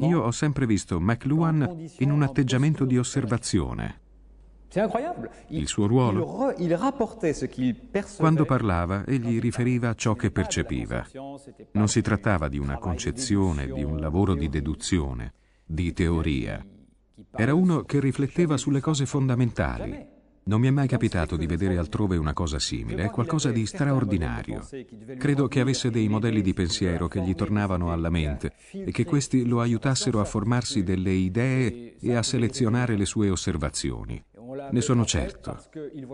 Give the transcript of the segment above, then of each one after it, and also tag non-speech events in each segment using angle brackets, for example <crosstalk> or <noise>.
Io ho sempre visto McLuhan in un atteggiamento di osservazione. Il suo ruolo. Quando parlava, egli riferiva ciò che percepiva. Non si trattava di una concezione, di un lavoro di deduzione, di teoria. Era uno che rifletteva sulle cose fondamentali, non mi è mai capitato di vedere altrove una cosa simile, qualcosa di straordinario. Credo che avesse dei modelli di pensiero che gli tornavano alla mente e che questi lo aiutassero a formarsi delle idee e a selezionare le sue osservazioni. Ne sono certo.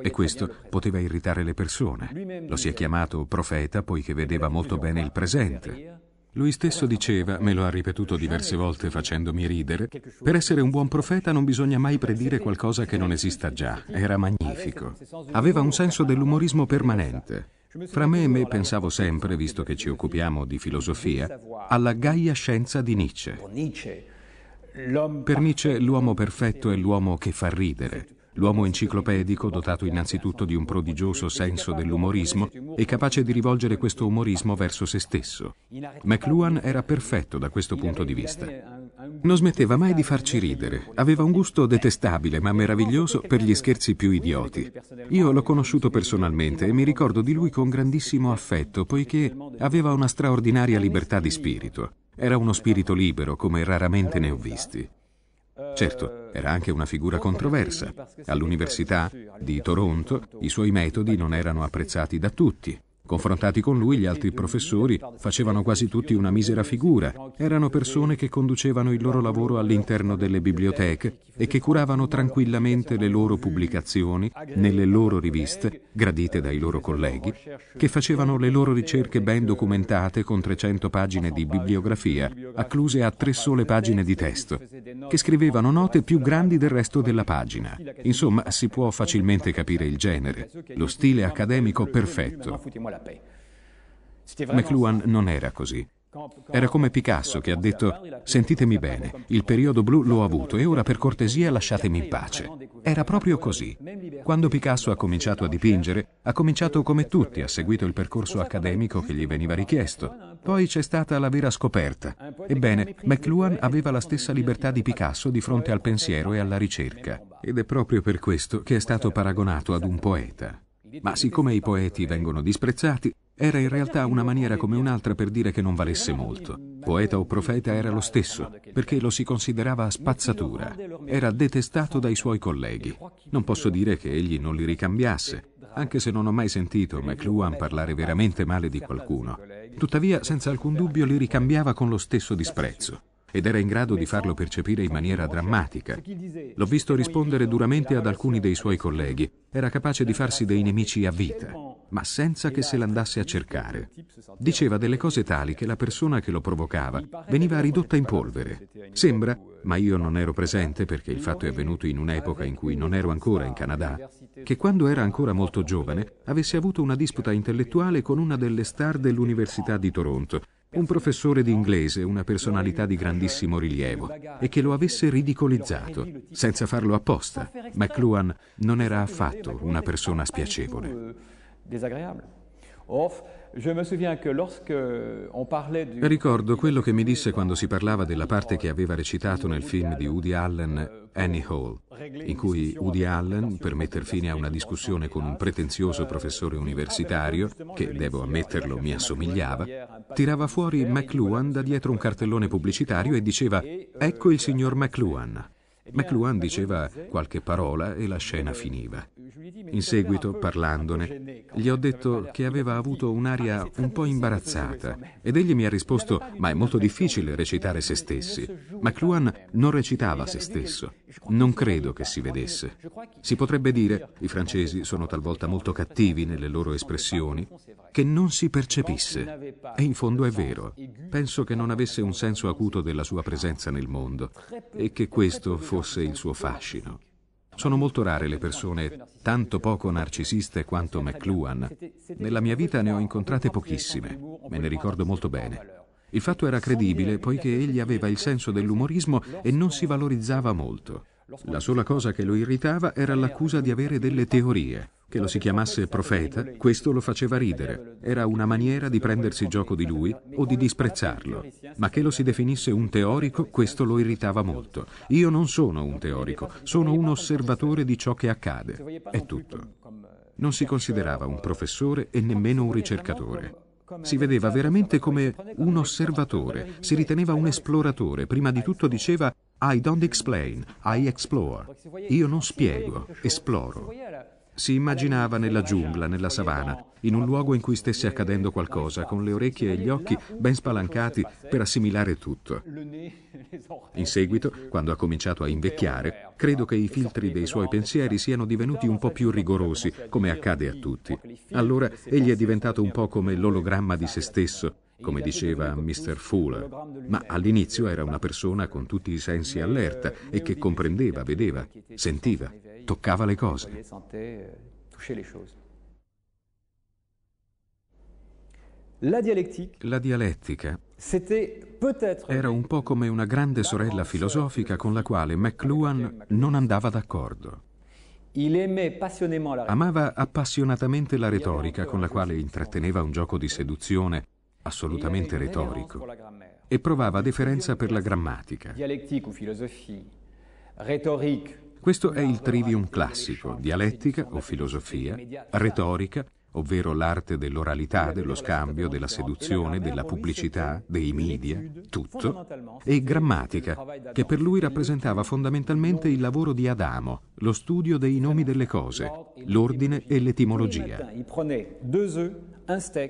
E questo poteva irritare le persone. Lo si è chiamato profeta poiché vedeva molto bene il presente. Lui stesso diceva, me lo ha ripetuto diverse volte facendomi ridere, per essere un buon profeta non bisogna mai predire qualcosa che non esista già. Era magnifico. Aveva un senso dell'umorismo permanente. Fra me e me pensavo sempre, visto che ci occupiamo di filosofia, alla gaia scienza di Nietzsche. Per Nietzsche l'uomo perfetto è l'uomo che fa ridere L'uomo enciclopedico, dotato innanzitutto di un prodigioso senso dell'umorismo e capace di rivolgere questo umorismo verso se stesso. McLuhan era perfetto da questo punto di vista. Non smetteva mai di farci ridere, aveva un gusto detestabile ma meraviglioso per gli scherzi più idioti. Io l'ho conosciuto personalmente e mi ricordo di lui con grandissimo affetto poiché aveva una straordinaria libertà di spirito. Era uno spirito libero come raramente ne ho visti. Certo, era anche una figura controversa. All'Università di Toronto i suoi metodi non erano apprezzati da tutti Confrontati con lui, gli altri professori facevano quasi tutti una misera figura. Erano persone che conducevano il loro lavoro all'interno delle biblioteche e che curavano tranquillamente le loro pubblicazioni nelle loro riviste, gradite dai loro colleghi, che facevano le loro ricerche ben documentate con 300 pagine di bibliografia, accluse a tre sole pagine di testo, che scrivevano note più grandi del resto della pagina. Insomma, si può facilmente capire il genere, lo stile accademico perfetto. McLuhan non era così. Era come Picasso che ha detto sentitemi bene, il periodo blu l'ho avuto e ora per cortesia lasciatemi in pace. Era proprio così. Quando Picasso ha cominciato a dipingere, ha cominciato come tutti, ha seguito il percorso accademico che gli veniva richiesto. Poi c'è stata la vera scoperta. Ebbene, McLuhan aveva la stessa libertà di Picasso di fronte al pensiero e alla ricerca. Ed è proprio per questo che è stato paragonato ad un poeta. Ma siccome i poeti vengono disprezzati, era in realtà una maniera come un'altra per dire che non valesse molto. Poeta o profeta era lo stesso, perché lo si considerava spazzatura. Era detestato dai suoi colleghi. Non posso dire che egli non li ricambiasse, anche se non ho mai sentito McLuhan parlare veramente male di qualcuno. Tuttavia, senza alcun dubbio, li ricambiava con lo stesso disprezzo ed era in grado di farlo percepire in maniera drammatica. L'ho visto rispondere duramente ad alcuni dei suoi colleghi. Era capace di farsi dei nemici a vita, ma senza che se l'andasse a cercare. Diceva delle cose tali che la persona che lo provocava veniva ridotta in polvere. Sembra, ma io non ero presente perché il fatto è avvenuto in un'epoca in cui non ero ancora in Canada, che quando era ancora molto giovane avesse avuto una disputa intellettuale con una delle star dell'Università di Toronto un professore di inglese, una personalità di grandissimo rilievo, e che lo avesse ridicolizzato, senza farlo apposta. McLuhan non era affatto una persona spiacevole. Ricordo quello che mi disse quando si parlava della parte che aveva recitato nel film di Woody Allen Annie Hall, in cui Woody Allen, per metter fine a una discussione con un pretenzioso professore universitario, che devo ammetterlo mi assomigliava, tirava fuori McLuhan da dietro un cartellone pubblicitario e diceva Ecco il signor McLuhan. McLuhan diceva qualche parola e la scena finiva. In seguito, parlandone, gli ho detto che aveva avuto un'aria un po' imbarazzata ed egli mi ha risposto ma è molto difficile recitare se stessi. McLuhan non recitava se stesso. Non credo che si vedesse. Si potrebbe dire, i francesi sono talvolta molto cattivi nelle loro espressioni, che non si percepisse. E in fondo è vero. Penso che non avesse un senso acuto della sua presenza nel mondo e che questo fosse il suo fascino. Sono molto rare le persone tanto poco narcisiste quanto McLuhan. Nella mia vita ne ho incontrate pochissime, me ne ricordo molto bene. Il fatto era credibile poiché egli aveva il senso dell'umorismo e non si valorizzava molto. La sola cosa che lo irritava era l'accusa di avere delle teorie. Che lo si chiamasse profeta, questo lo faceva ridere. Era una maniera di prendersi gioco di lui o di disprezzarlo. Ma che lo si definisse un teorico, questo lo irritava molto. Io non sono un teorico, sono un osservatore di ciò che accade. È tutto. Non si considerava un professore e nemmeno un ricercatore. Si vedeva veramente come un osservatore, si riteneva un esploratore. Prima di tutto diceva I don't explain, I explore. Io non spiego, esploro. Si immaginava nella giungla, nella savana, in un luogo in cui stesse accadendo qualcosa, con le orecchie e gli occhi ben spalancati per assimilare tutto. In seguito, quando ha cominciato a invecchiare, credo che i filtri dei suoi pensieri siano divenuti un po' più rigorosi, come accade a tutti. Allora egli è diventato un po' come l'ologramma di se stesso, come diceva Mr. Fuller, ma all'inizio era una persona con tutti i sensi allerta e che comprendeva, vedeva, sentiva toccava le cose. Euh, la dialettica era un po' come una grande sorella filosofica con la quale McLuhan non andava d'accordo. Amava appassionatamente la retorica con la quale intratteneva un gioco di seduzione assolutamente retorico e provava deferenza per la grammatica. Dialectique ou philosophie, rhétorique questo è il trivium classico, dialettica o filosofia, retorica, ovvero l'arte dell'oralità, dello scambio, della seduzione, della pubblicità, dei media, tutto, e grammatica, che per lui rappresentava fondamentalmente il lavoro di Adamo, lo studio dei nomi delle cose, l'ordine e l'etimologia.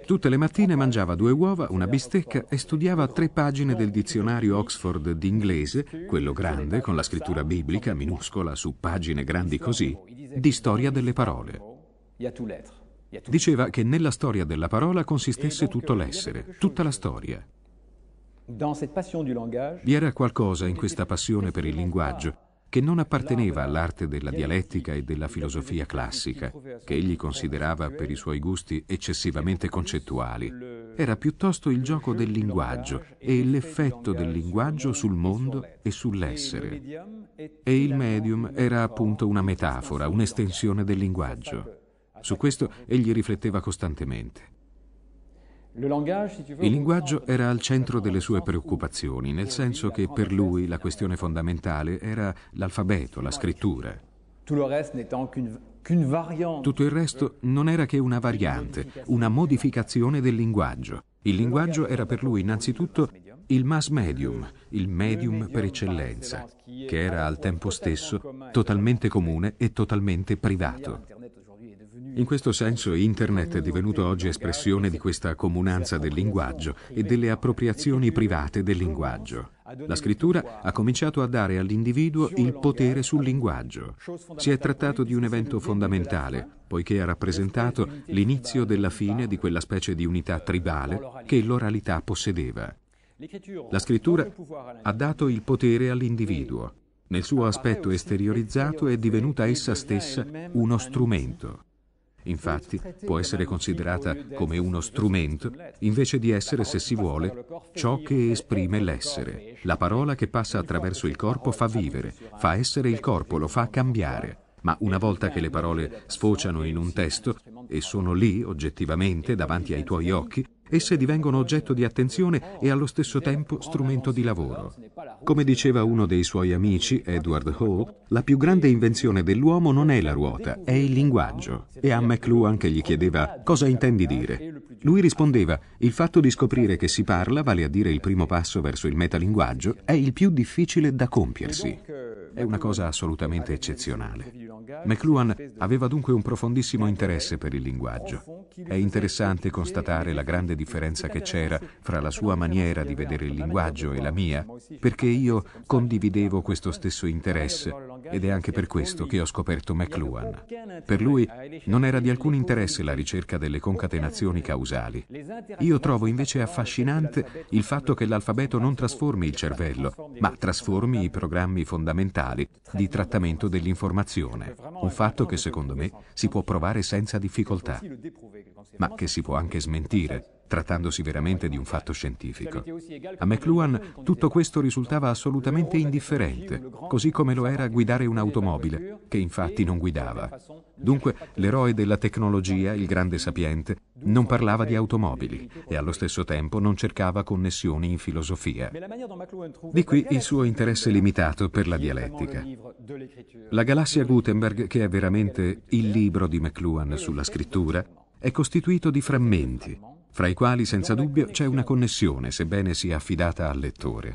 Tutte le mattine mangiava due uova, una bistecca e studiava tre pagine del dizionario Oxford d'inglese, quello grande con la scrittura biblica minuscola su pagine grandi così, di storia delle parole. Diceva che nella storia della parola consistesse tutto l'essere, tutta la storia. Vi era qualcosa in questa passione per il linguaggio che non apparteneva all'arte della dialettica e della filosofia classica, che egli considerava per i suoi gusti eccessivamente concettuali. Era piuttosto il gioco del linguaggio e l'effetto del linguaggio sul mondo e sull'essere. E il medium era appunto una metafora, un'estensione del linguaggio. Su questo egli rifletteva costantemente. Il linguaggio era al centro delle sue preoccupazioni, nel senso che per lui la questione fondamentale era l'alfabeto, la scrittura. Tutto il resto non era che una variante, una modificazione del linguaggio. Il linguaggio era per lui innanzitutto il mass medium, il medium per eccellenza, che era al tempo stesso totalmente comune e totalmente privato. In questo senso Internet è divenuto oggi espressione di questa comunanza del linguaggio e delle appropriazioni private del linguaggio. La scrittura ha cominciato a dare all'individuo il potere sul linguaggio. Si è trattato di un evento fondamentale, poiché ha rappresentato l'inizio della fine di quella specie di unità tribale che l'oralità possedeva. La scrittura ha dato il potere all'individuo. Nel suo aspetto esteriorizzato è divenuta essa stessa uno strumento. Infatti può essere considerata come uno strumento invece di essere, se si vuole, ciò che esprime l'essere. La parola che passa attraverso il corpo fa vivere, fa essere il corpo, lo fa cambiare. Ma una volta che le parole sfociano in un testo e sono lì oggettivamente davanti ai tuoi occhi, esse divengono oggetto di attenzione e allo stesso tempo strumento di lavoro. Come diceva uno dei suoi amici, Edward Hall, la più grande invenzione dell'uomo non è la ruota, è il linguaggio. E a McLuhan che gli chiedeva cosa intendi dire. Lui rispondeva, il fatto di scoprire che si parla, vale a dire il primo passo verso il metalinguaggio, è il più difficile da compiersi è una cosa assolutamente eccezionale. McLuhan aveva dunque un profondissimo interesse per il linguaggio. È interessante constatare la grande differenza che c'era fra la sua maniera di vedere il linguaggio e la mia, perché io condividevo questo stesso interesse ed è anche per questo che ho scoperto McLuhan. Per lui non era di alcun interesse la ricerca delle concatenazioni causali. Io trovo invece affascinante il fatto che l'alfabeto non trasformi il cervello, ma trasformi i programmi fondamentali di trattamento dell'informazione. Un fatto che secondo me si può provare senza difficoltà, ma che si può anche smentire trattandosi veramente di un fatto scientifico. A McLuhan tutto questo risultava assolutamente indifferente, così come lo era guidare un'automobile, che infatti non guidava. Dunque l'eroe della tecnologia, il grande sapiente, non parlava di automobili e allo stesso tempo non cercava connessioni in filosofia. Di qui il suo interesse limitato per la dialettica. La galassia Gutenberg, che è veramente il libro di McLuhan sulla scrittura, è costituito di frammenti, fra i quali senza dubbio c'è una connessione, sebbene sia affidata al lettore.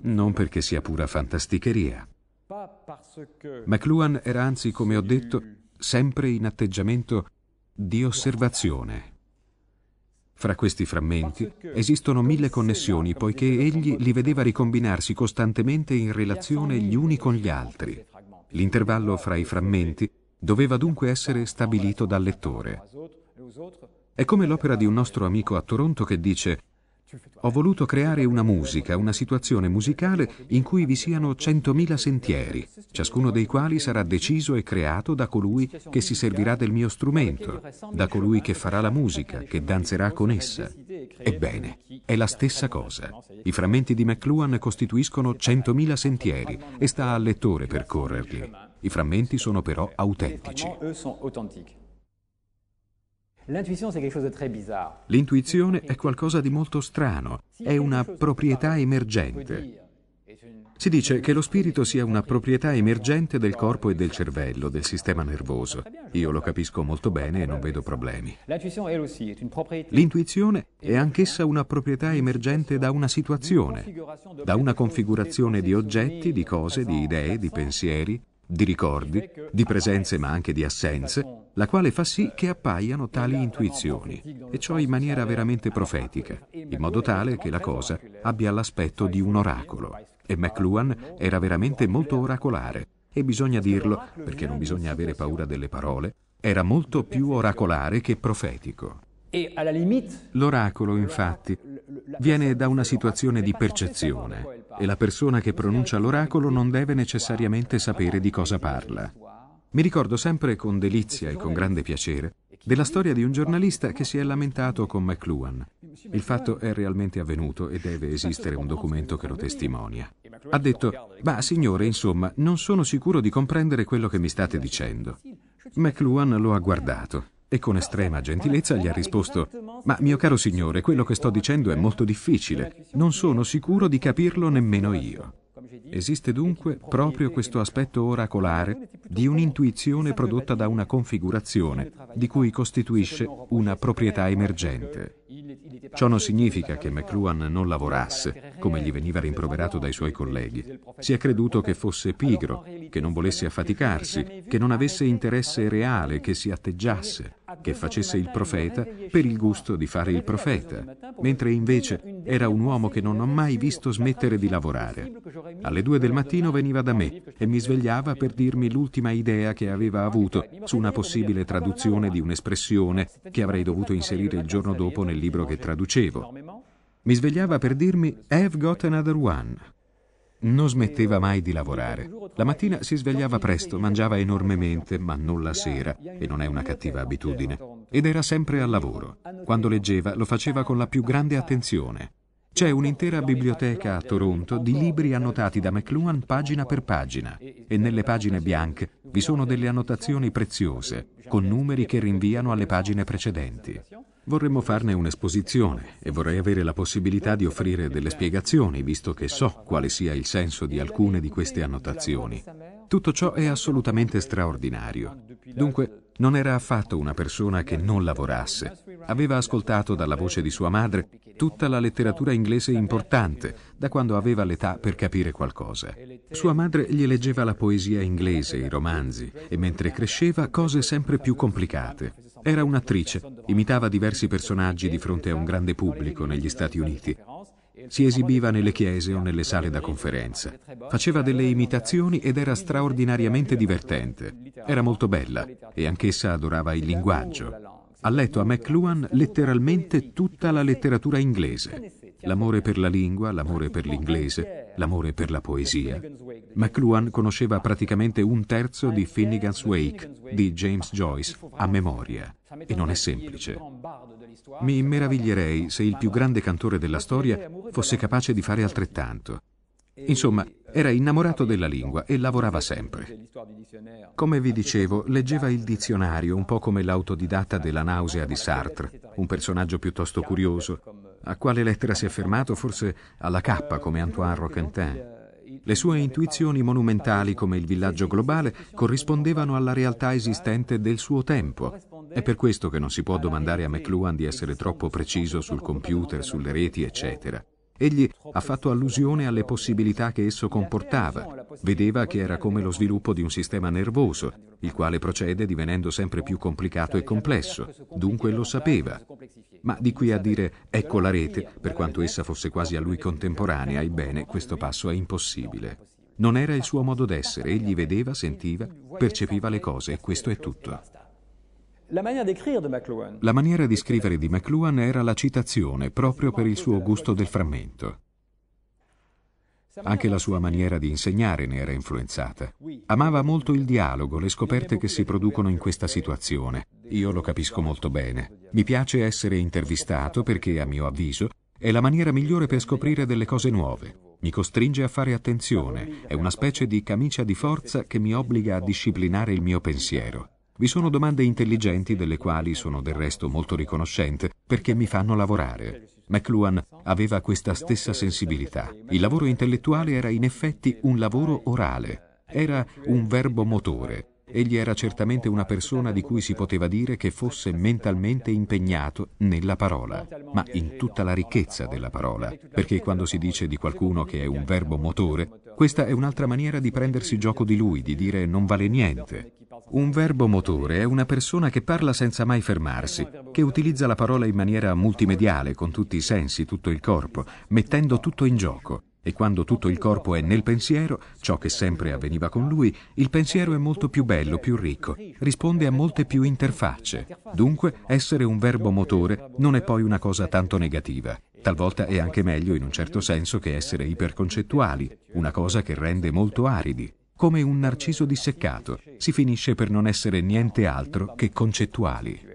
Non perché sia pura fantasticheria. McLuhan era anzi, come ho detto, sempre in atteggiamento di osservazione. Fra questi frammenti esistono mille connessioni poiché egli li vedeva ricombinarsi costantemente in relazione gli uni con gli altri. L'intervallo fra i frammenti doveva dunque essere stabilito dal lettore. È come l'opera di un nostro amico a Toronto che dice ho voluto creare una musica, una situazione musicale in cui vi siano 100.000 sentieri, ciascuno dei quali sarà deciso e creato da colui che si servirà del mio strumento, da colui che farà la musica, che danzerà con essa. Ebbene, è la stessa cosa. I frammenti di McLuhan costituiscono 100.000 sentieri e sta al lettore percorrerli. I frammenti sono però autentici. L'intuizione è qualcosa di molto strano, è una proprietà emergente. Si dice che lo spirito sia una proprietà emergente del corpo e del cervello, del sistema nervoso. Ah, Io lo capisco molto bene e non ah, vedo problemi. L'intuizione è anch'essa una proprietà emergente da una situazione, da una configurazione di oggetti, di cose, di idee, di pensieri, di ricordi, di presenze ma anche di assenze, la quale fa sì che appaiano tali intuizioni, e ciò in maniera veramente profetica, in modo tale che la cosa abbia l'aspetto di un oracolo. E McLuhan era veramente molto oracolare, e bisogna dirlo, perché non bisogna avere paura delle parole, era molto più oracolare che profetico. L'oracolo, infatti, viene da una situazione di percezione e la persona che pronuncia l'oracolo non deve necessariamente sapere di cosa parla. Mi ricordo sempre con delizia e con grande piacere della storia di un giornalista che si è lamentato con McLuhan. Il fatto è realmente avvenuto e deve esistere un documento che lo testimonia. Ha detto, ma signore, insomma, non sono sicuro di comprendere quello che mi state dicendo. McLuhan lo ha guardato e con estrema gentilezza gli ha risposto, ma mio caro signore, quello che sto dicendo è molto difficile, non sono sicuro di capirlo nemmeno io. Esiste dunque proprio questo aspetto oracolare di un'intuizione prodotta da una configurazione di cui costituisce una proprietà emergente. Ciò non significa che McLuhan non lavorasse, come gli veniva rimproverato dai suoi colleghi. Si è creduto che fosse pigro, che non volesse affaticarsi, che non avesse interesse reale, che si atteggiasse, che facesse il profeta per il gusto di fare il profeta, mentre invece era un uomo che non ho mai visto smettere di lavorare. Alle due del mattino veniva da me e mi svegliava per dirmi l'ultima idea che aveva avuto su una possibile traduzione di un'espressione che avrei dovuto inserire il giorno dopo nel libro che traducevo. Mi svegliava per dirmi I've got another one. Non smetteva mai di lavorare. La mattina si svegliava presto, mangiava enormemente, ma non la sera, e non è una cattiva abitudine ed era sempre al lavoro. Quando leggeva lo faceva con la più grande attenzione. C'è un'intera biblioteca a Toronto di libri annotati da McLuhan pagina per pagina e nelle pagine bianche vi sono delle annotazioni preziose con numeri che rinviano alle pagine precedenti. Vorremmo farne un'esposizione e vorrei avere la possibilità di offrire delle spiegazioni, visto che so quale sia il senso di alcune di queste annotazioni. Tutto ciò è assolutamente straordinario. Dunque, non era affatto una persona che non lavorasse. Aveva ascoltato dalla voce di sua madre tutta la letteratura inglese importante da quando aveva l'età per capire qualcosa. Sua madre gli leggeva la poesia inglese, i romanzi e mentre cresceva cose sempre più complicate. Era un'attrice, imitava diversi personaggi di fronte a un grande pubblico negli Stati Uniti si esibiva nelle chiese o nelle sale da conferenza. Faceva delle imitazioni ed era straordinariamente divertente. Era molto bella e anch'essa adorava il linguaggio. Ha letto a McLuhan letteralmente tutta la letteratura inglese. L'amore per la lingua, l'amore per l'inglese, l'amore per la poesia. McLuhan conosceva praticamente un terzo di Finnegan's Wake di James Joyce a memoria e non è semplice. Mi meraviglierei se il più grande cantore della storia fosse capace di fare altrettanto. Insomma, era innamorato della lingua e lavorava sempre. Come vi dicevo, leggeva il dizionario, un po' come l'autodidatta della nausea di Sartre, un personaggio piuttosto curioso. A quale lettera si è fermato? Forse alla K, come Antoine Roquentin. Le sue intuizioni monumentali come il villaggio globale corrispondevano alla realtà esistente del suo tempo, è per questo che non si può domandare a McLuhan di essere troppo preciso sul computer, sulle reti, eccetera. Egli ha fatto allusione alle possibilità che esso comportava. Vedeva che era come lo sviluppo di un sistema nervoso, il quale procede divenendo sempre più complicato e complesso. Dunque lo sapeva. Ma di qui a dire ecco la rete, per quanto essa fosse quasi a lui contemporanea, ebbene questo passo è impossibile. Non era il suo modo d'essere, egli vedeva, sentiva, percepiva le cose e questo è tutto. La maniera di scrivere di McLuhan era la citazione, proprio per il suo gusto del frammento. Anche la sua maniera di insegnare ne era influenzata. Amava molto il dialogo, le scoperte che si producono in questa situazione. Io lo capisco molto bene. Mi piace essere intervistato perché, a mio avviso, è la maniera migliore per scoprire delle cose nuove. Mi costringe a fare attenzione, è una specie di camicia di forza che mi obbliga a disciplinare il mio pensiero. Vi sono domande intelligenti delle quali sono del resto molto riconoscente perché mi fanno lavorare. McLuhan aveva questa stessa sensibilità. Il lavoro intellettuale era in effetti un lavoro orale, era un verbo motore, Egli era certamente una persona di cui si poteva dire che fosse mentalmente impegnato nella parola, ma in tutta la ricchezza della parola, perché quando si dice di qualcuno che è un verbo motore, questa è un'altra maniera di prendersi gioco di lui, di dire non vale niente. Un verbo motore è una persona che parla senza mai fermarsi, che utilizza la parola in maniera multimediale, con tutti i sensi, tutto il corpo, mettendo tutto in gioco. E quando tutto il corpo è nel pensiero, ciò che sempre avveniva con lui, il pensiero è molto più bello, più ricco, risponde a molte più interfacce. Dunque, essere un verbo motore non è poi una cosa tanto negativa. Talvolta è anche meglio in un certo senso che essere iperconcettuali, una cosa che rende molto aridi. Come un narciso disseccato, si finisce per non essere niente altro che concettuali.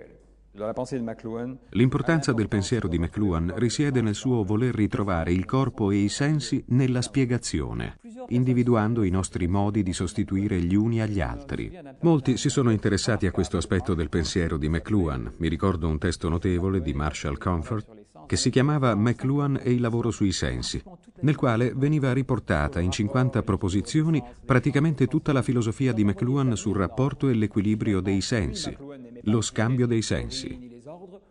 L'importanza del pensiero di McLuhan risiede nel suo voler ritrovare il corpo e i sensi nella spiegazione, individuando i nostri modi di sostituire gli uni agli altri. Molti si sono interessati a questo aspetto del pensiero di McLuhan. Mi ricordo un testo notevole di Marshall Comfort che si chiamava McLuhan e il lavoro sui sensi, nel quale veniva riportata in 50 proposizioni praticamente tutta la filosofia di McLuhan sul rapporto e l'equilibrio dei sensi, lo scambio dei sensi.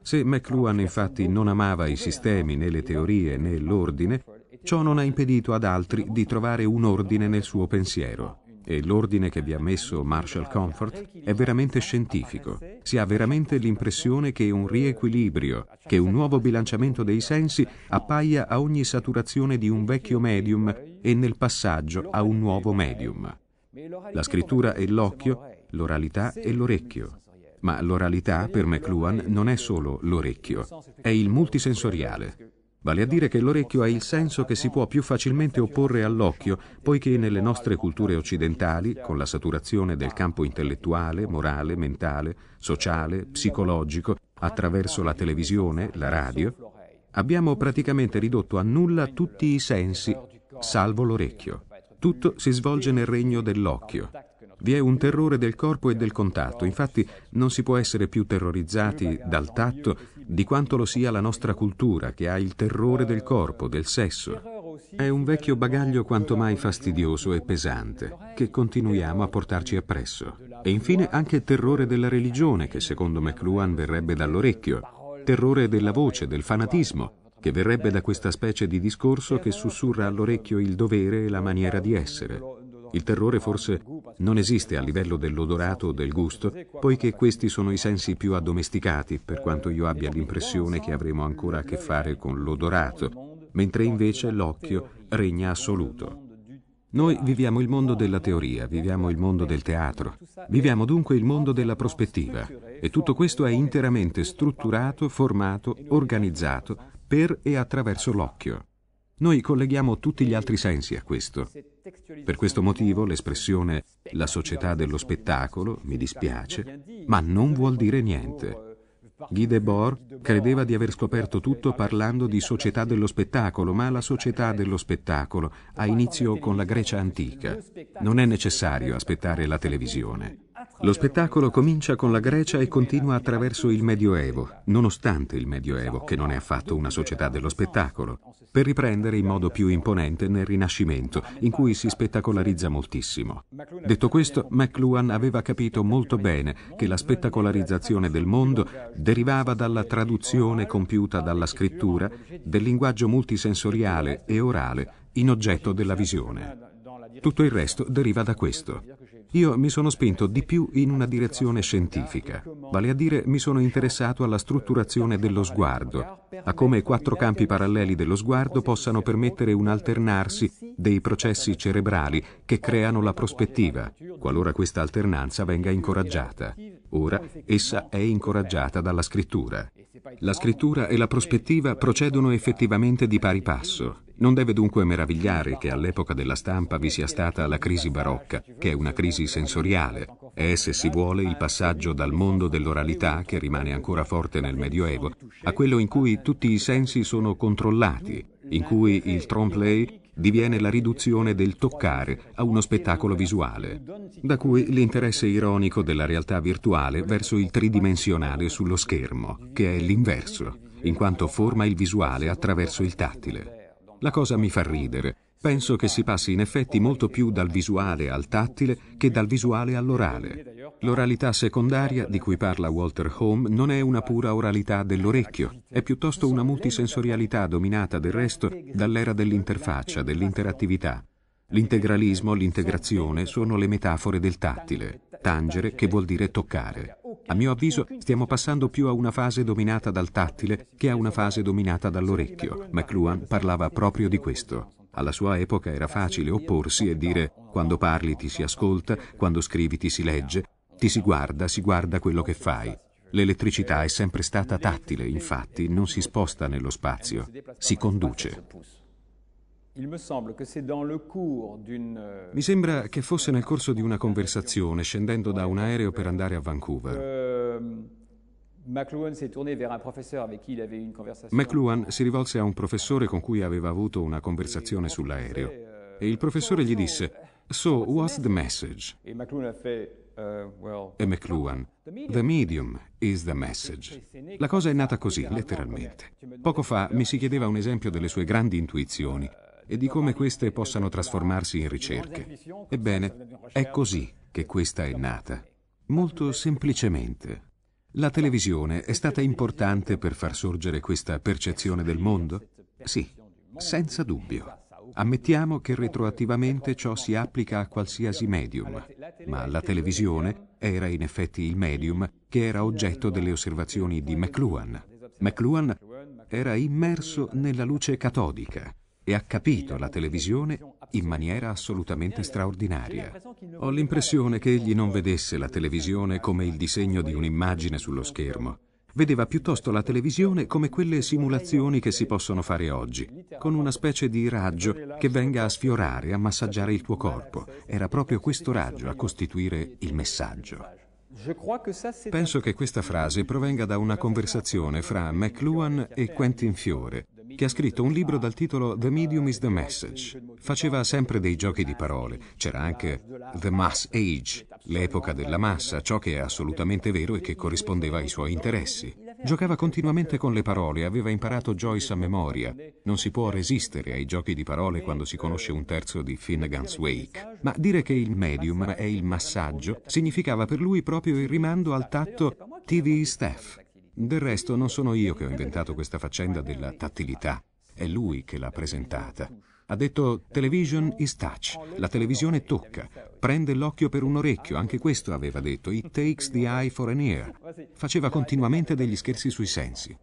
Se McLuhan infatti non amava i sistemi né le teorie né l'ordine, ciò non ha impedito ad altri di trovare un ordine nel suo pensiero e l'ordine che vi ha messo Marshall Comfort è veramente scientifico. Si ha veramente l'impressione che un riequilibrio, che un nuovo bilanciamento dei sensi appaia a ogni saturazione di un vecchio medium e nel passaggio a un nuovo medium. La scrittura è l'occhio, l'oralità è l'orecchio. Ma l'oralità, per McLuhan, non è solo l'orecchio, è il multisensoriale. Vale a dire che l'orecchio ha il senso che si può più facilmente opporre all'occhio, poiché nelle nostre culture occidentali, con la saturazione del campo intellettuale, morale, mentale, sociale, psicologico, attraverso la televisione, la radio, abbiamo praticamente ridotto a nulla tutti i sensi, salvo l'orecchio. Tutto si svolge nel regno dell'occhio. Vi è un terrore del corpo e del contatto, infatti non si può essere più terrorizzati dal tatto di quanto lo sia la nostra cultura che ha il terrore del corpo, del sesso. È un vecchio bagaglio quanto mai fastidioso e pesante che continuiamo a portarci appresso. E infine anche il terrore della religione che secondo McLuhan verrebbe dall'orecchio, terrore della voce, del fanatismo che verrebbe da questa specie di discorso che sussurra all'orecchio il dovere e la maniera di essere. Il terrore forse non esiste a livello dell'odorato o del gusto, poiché questi sono i sensi più addomesticati, per quanto io abbia l'impressione che avremo ancora a che fare con l'odorato, mentre invece l'occhio regna assoluto. Noi viviamo il mondo della teoria, viviamo il mondo del teatro, viviamo dunque il mondo della prospettiva e tutto questo è interamente strutturato, formato, organizzato per e attraverso l'occhio. Noi colleghiamo tutti gli altri sensi a questo per questo motivo l'espressione la società dello spettacolo mi dispiace, ma non vuol dire niente. Guy Debord credeva di aver scoperto tutto parlando di società dello spettacolo, ma la società dello spettacolo ha inizio con la Grecia antica. Non è necessario aspettare la televisione. Lo spettacolo comincia con la Grecia e continua attraverso il Medioevo, nonostante il Medioevo, che non è affatto una società dello spettacolo, per riprendere in modo più imponente nel Rinascimento, in cui si spettacolarizza moltissimo. Detto questo, McLuhan aveva capito molto bene che la spettacolarizzazione del mondo derivava dalla traduzione compiuta dalla scrittura del linguaggio multisensoriale e orale in oggetto della visione. Tutto il resto deriva da questo. Io mi sono spinto di più in una direzione scientifica, vale a dire mi sono interessato alla strutturazione dello sguardo, a come i quattro campi paralleli dello sguardo possano permettere un alternarsi dei processi cerebrali che creano la prospettiva, qualora questa alternanza venga incoraggiata. Ora essa è incoraggiata dalla scrittura. La scrittura e la prospettiva procedono effettivamente di pari passo. Non deve dunque meravigliare che all'epoca della stampa vi sia stata la crisi barocca, che è una crisi sensoriale, è, se si vuole, il passaggio dal mondo dell'oralità, che rimane ancora forte nel Medioevo, a quello in cui tutti i sensi sono controllati, in cui il tromplay diviene la riduzione del toccare a uno spettacolo visuale, da cui l'interesse ironico della realtà virtuale verso il tridimensionale sullo schermo, che è l'inverso, in quanto forma il visuale attraverso il tattile. La cosa mi fa ridere. Penso che si passi in effetti molto più dal visuale al tattile che dal visuale all'orale. L'oralità secondaria di cui parla Walter Home non è una pura oralità dell'orecchio, è piuttosto una multisensorialità dominata del resto dall'era dell'interfaccia, dell'interattività. L'integralismo, l'integrazione sono le metafore del tattile, tangere che vuol dire toccare. A mio avviso stiamo passando più a una fase dominata dal tattile che a una fase dominata dall'orecchio. McLuhan parlava proprio di questo. Alla sua epoca era facile opporsi e dire quando parli ti si ascolta, quando scrivi ti si legge, ti si guarda, si guarda quello che fai. L'elettricità è sempre stata tattile, infatti, non si sposta nello spazio, si conduce. Euh, mi sembra che fosse nel corso di una conversazione scendendo da un aereo per andare a Vancouver. Euh, McLuhan si rivolse a un professore con cui aveva avuto una conversazione sull'aereo euh, e il professore gli disse So, what's the message? E McLuhan, The medium is the message. La cosa è nata così, letteralmente. Poco fa mi si chiedeva un esempio delle sue grandi intuizioni e di come queste possano trasformarsi in ricerche. Ebbene, è così che questa è nata. Molto semplicemente. La televisione è stata importante per far sorgere questa percezione del mondo? Sì, senza dubbio. Ammettiamo che retroattivamente ciò si applica a qualsiasi medium, ma la televisione era in effetti il medium che era oggetto delle osservazioni di McLuhan. McLuhan era immerso nella luce catodica, e ha capito la televisione in maniera assolutamente straordinaria. Ho l'impressione che egli non vedesse la televisione come il disegno di un'immagine sullo schermo. Vedeva piuttosto la televisione come quelle simulazioni che si possono fare oggi, con una specie di raggio che venga a sfiorare, a massaggiare il tuo corpo. Era proprio questo raggio a costituire il messaggio. Penso che questa frase provenga da una conversazione fra McLuhan e Quentin Fiore, che ha scritto un libro dal titolo The Medium is the Message. Faceva sempre dei giochi di parole. C'era anche The Mass Age, l'epoca della massa, ciò che è assolutamente vero e che corrispondeva ai suoi interessi. Giocava continuamente con le parole, aveva imparato Joyce a memoria. Non si può resistere ai giochi di parole quando si conosce un terzo di Finnegan's Wake. Ma dire che il medium è il massaggio significava per lui proprio il rimando al tatto TV Staff, del resto non sono io che ho inventato questa faccenda della tattilità, è lui che l'ha presentata. Ha detto television is touch, la televisione tocca, prende l'occhio per un orecchio, anche questo aveva detto, it takes the eye for an ear. Faceva continuamente degli scherzi sui sensi.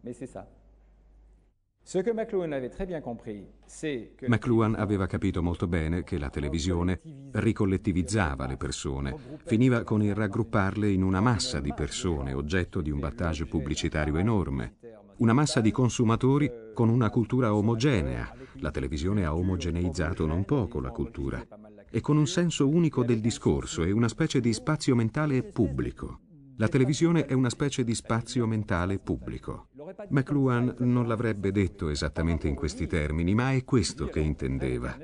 McLuhan aveva capito molto bene che la televisione ricollettivizzava le persone, finiva con il raggrupparle in una massa di persone, oggetto di un battage pubblicitario enorme, una massa di consumatori con una cultura omogenea. La televisione ha omogeneizzato non poco la cultura e con un senso unico del discorso e una specie di spazio mentale pubblico. La televisione è una specie di spazio mentale pubblico. McLuhan non l'avrebbe detto esattamente in questi termini, ma è questo che intendeva.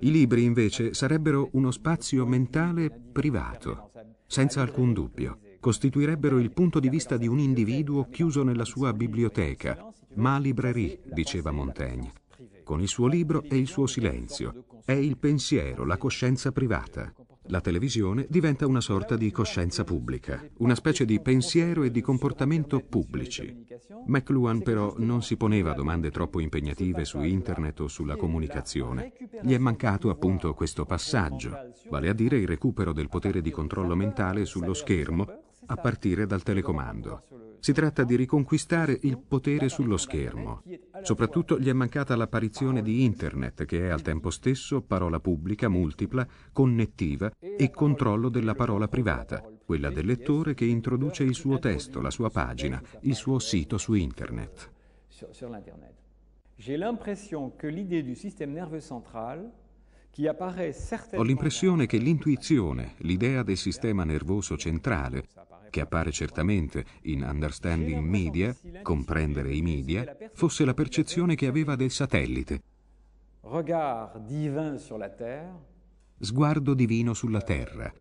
I libri invece sarebbero uno spazio mentale privato, senza alcun dubbio. Costituirebbero il punto di vista di un individuo chiuso nella sua biblioteca, ma librairie, diceva Montaigne. Con il suo libro e il suo silenzio. È il pensiero, la coscienza privata. La televisione diventa una sorta di coscienza pubblica, una specie di pensiero e di comportamento pubblici. McLuhan però non si poneva domande troppo impegnative su internet o sulla comunicazione. Gli è mancato appunto questo passaggio, vale a dire il recupero del potere di controllo mentale sullo schermo a partire dal telecomando. Si tratta di riconquistare il potere sullo schermo. Soprattutto gli è mancata l'apparizione di Internet, che è al tempo stesso parola pubblica, multipla, connettiva e controllo della parola privata, quella del lettore che introduce il suo testo, la sua pagina, il suo sito su Internet. Ho l'impressione che l'intuizione, l'idea del sistema nervoso centrale, che appare certamente in Understanding Media, comprendere i media, fosse la percezione che aveva del satellite. Sguardo divino sulla Terra.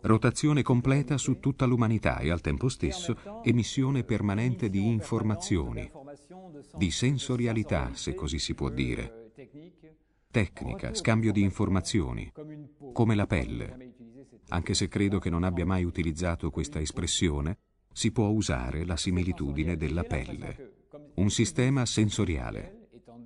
Rotazione completa su tutta l'umanità e al tempo stesso emissione euh, permanente di informazioni, di sensorialità, se così si può euh, dire, tecnica, scambio di informazioni, come la pelle, anche se credo che non abbia mai utilizzato questa espressione, si può usare la similitudine della pelle. Un sistema sensoriale.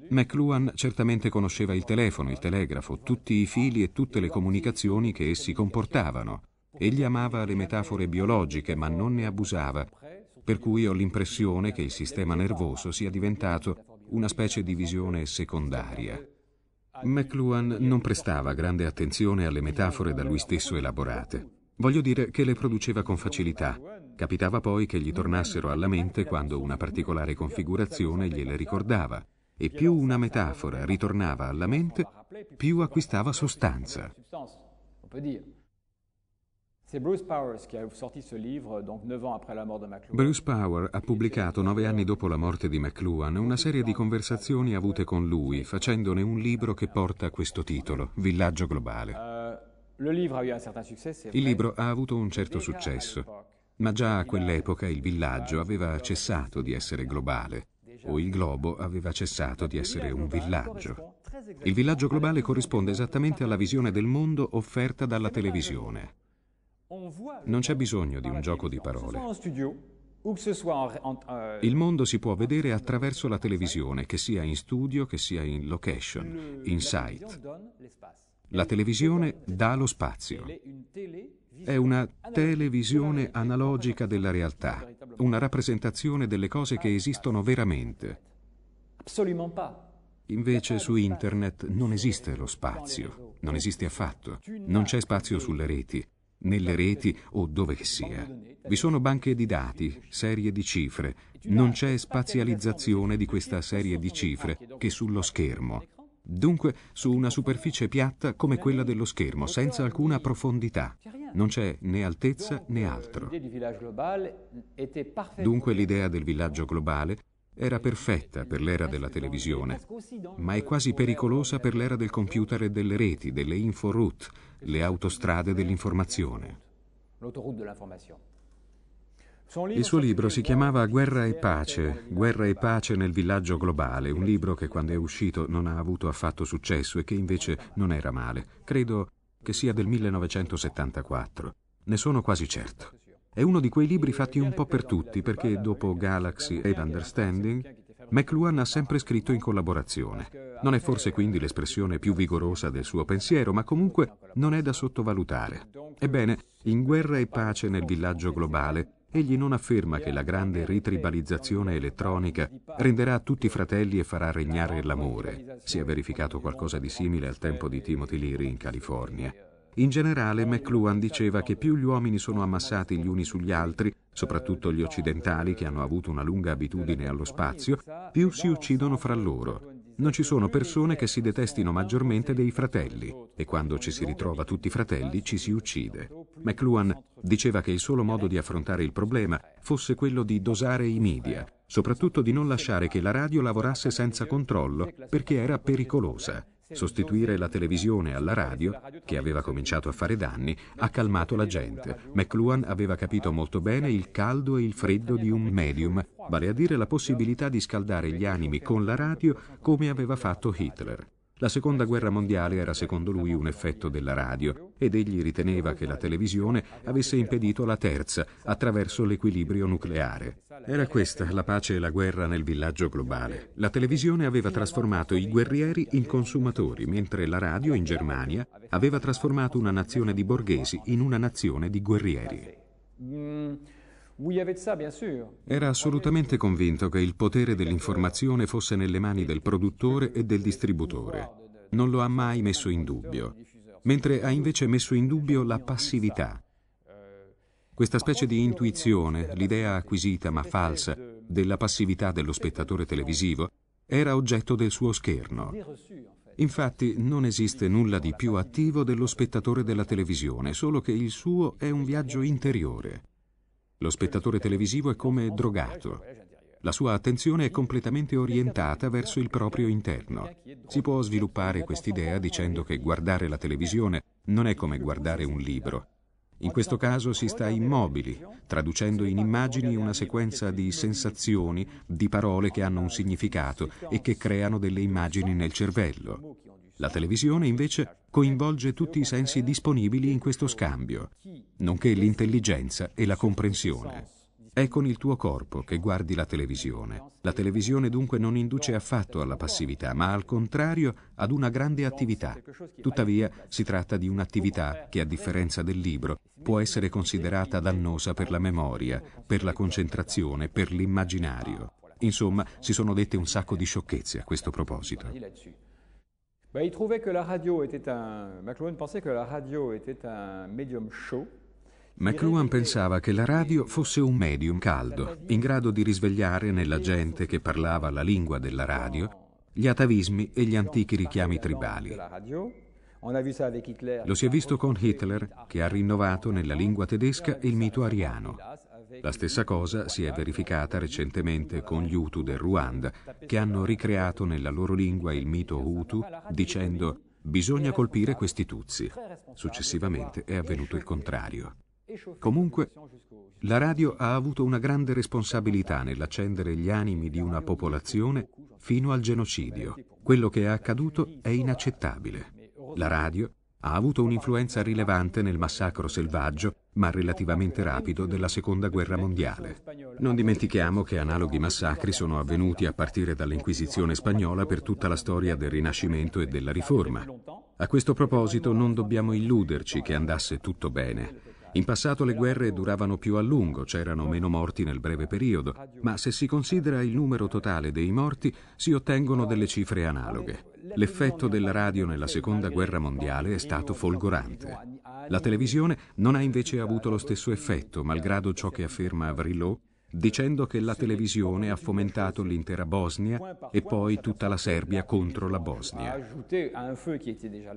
McLuhan certamente conosceva il telefono, il telegrafo, tutti i fili e tutte le comunicazioni che essi comportavano. Egli amava le metafore biologiche, ma non ne abusava, per cui ho l'impressione che il sistema nervoso sia diventato una specie di visione secondaria. McLuhan non prestava grande attenzione alle metafore da lui stesso elaborate. Voglio dire che le produceva con facilità. Capitava poi che gli tornassero alla mente quando una particolare configurazione gliele ricordava. E più una metafora ritornava alla mente, più acquistava sostanza. dire. Bruce Power ha pubblicato nove anni dopo la morte di McLuhan una serie di conversazioni avute con lui, facendone un libro che porta questo titolo, Villaggio Globale. Euh, il libro ha avuto un certo successo, ma già a quell'epoca il villaggio aveva cessato di essere globale o il globo aveva cessato di essere un villaggio. Il villaggio globale corrisponde esattamente alla visione del mondo offerta dalla televisione. Non c'è bisogno di un gioco di parole. Euh, Il mondo si può vedere attraverso la televisione, che sia in studio, che sia in location, in site. La televisione dà lo spazio. È una televisione analogica della realtà, una rappresentazione delle cose che esistono veramente. Invece su internet non esiste lo spazio, non esiste affatto, non c'è spazio sulle reti, nelle reti o dove che sia. Vi sono banche di dati, serie di cifre. Non c'è spazializzazione di questa serie di cifre che sullo schermo. Dunque, su una superficie piatta come quella dello schermo, senza alcuna profondità. Non c'è né altezza né altro. Dunque l'idea del villaggio globale era perfetta per l'era della televisione, ma è quasi pericolosa per l'era del computer e delle reti, delle inforoute, le autostrade dell'informazione. Il suo libro si chiamava Guerra e pace, Guerra e pace nel villaggio globale, un libro che quando è uscito non ha avuto affatto successo e che invece non era male. Credo che sia del 1974. Ne sono quasi certo. È uno di quei libri fatti un po' per tutti, perché dopo Galaxy ed Understanding, McLuhan ha sempre scritto in collaborazione. Non è forse quindi l'espressione più vigorosa del suo pensiero, ma comunque non è da sottovalutare. Ebbene, in Guerra e Pace nel villaggio globale, egli non afferma che la grande ritribalizzazione elettronica renderà tutti fratelli e farà regnare l'amore. Si è verificato qualcosa di simile al tempo di Timothy Leary in California. In generale McLuhan diceva che più gli uomini sono ammassati gli uni sugli altri, soprattutto gli occidentali che hanno avuto una lunga abitudine allo spazio, più si uccidono fra loro. Non ci sono persone che si detestino maggiormente dei fratelli e quando ci si ritrova tutti fratelli ci si uccide. McLuhan diceva che il solo modo di affrontare il problema fosse quello di dosare i media, soprattutto di non lasciare che la radio lavorasse senza controllo perché era pericolosa. Sostituire la televisione alla radio, che aveva cominciato a fare danni, ha calmato la gente. McLuhan aveva capito molto bene il caldo e il freddo di un medium, vale a dire la possibilità di scaldare gli animi con la radio come aveva fatto Hitler. La seconda guerra mondiale era secondo lui un effetto della radio ed egli riteneva che la televisione avesse impedito la terza attraverso l'equilibrio nucleare. Era questa la pace e la guerra nel villaggio globale. La televisione aveva trasformato i guerrieri in consumatori, mentre la radio in Germania aveva trasformato una nazione di borghesi in una nazione di guerrieri. Era assolutamente convinto che il potere dell'informazione fosse nelle mani del produttore e del distributore. Non lo ha mai messo in dubbio, mentre ha invece messo in dubbio la passività. Questa specie di intuizione, l'idea acquisita ma falsa della passività dello spettatore televisivo, era oggetto del suo scherno. Infatti non esiste nulla di più attivo dello spettatore della televisione, solo che il suo è un viaggio interiore. Lo spettatore televisivo è come drogato. La sua attenzione è completamente orientata verso il proprio interno. Si può sviluppare quest'idea dicendo che guardare la televisione non è come guardare un libro. In questo caso si sta immobili, traducendo in immagini una sequenza di sensazioni, di parole che hanno un significato e che creano delle immagini nel cervello. La televisione invece coinvolge tutti i sensi disponibili in questo scambio, nonché l'intelligenza e la comprensione. È con il tuo corpo che guardi la televisione. La televisione dunque non induce affatto alla passività, ma al contrario ad una grande attività. Tuttavia si tratta di un'attività che, a differenza del libro, può essere considerata dannosa per la memoria, per la concentrazione, per l'immaginario. Insomma, si sono dette un sacco di sciocchezze a questo proposito ben, il trouvait que la radio était un... McLuhan pensait que la radio était un médium chaud. McLuhan pensava che la radio fosse un medium caldo, in grado di risvegliare nella gente che parlava la lingua della radio gli atavismi e gli antichi richiami tribali. Lo si è visto con Hitler, che ha rinnovato nella lingua tedesca il mito ariano, la stessa cosa si è verificata recentemente con gli Hutu del Ruanda, che hanno ricreato nella loro lingua il mito Hutu dicendo bisogna colpire questi Tutsi. Successivamente è avvenuto il contrario. Comunque, la radio ha avuto una grande responsabilità nell'accendere gli animi di una popolazione fino al genocidio. Quello che è accaduto è inaccettabile. La radio ha avuto un'influenza rilevante nel massacro selvaggio, ma relativamente rapido, della Seconda Guerra Mondiale. Non dimentichiamo che analoghi massacri sono avvenuti a partire dall'Inquisizione spagnola per tutta la storia del Rinascimento e della Riforma. A questo proposito non dobbiamo illuderci che andasse tutto bene. In passato le guerre duravano più a lungo, c'erano meno morti nel breve periodo, ma se si considera il numero totale dei morti si ottengono delle cifre analoghe. L'effetto della radio nella seconda guerra mondiale è stato folgorante. La televisione non ha invece avuto lo stesso effetto, malgrado ciò che afferma Vrillot dicendo che la televisione ha fomentato l'intera Bosnia e poi tutta la Serbia contro la Bosnia.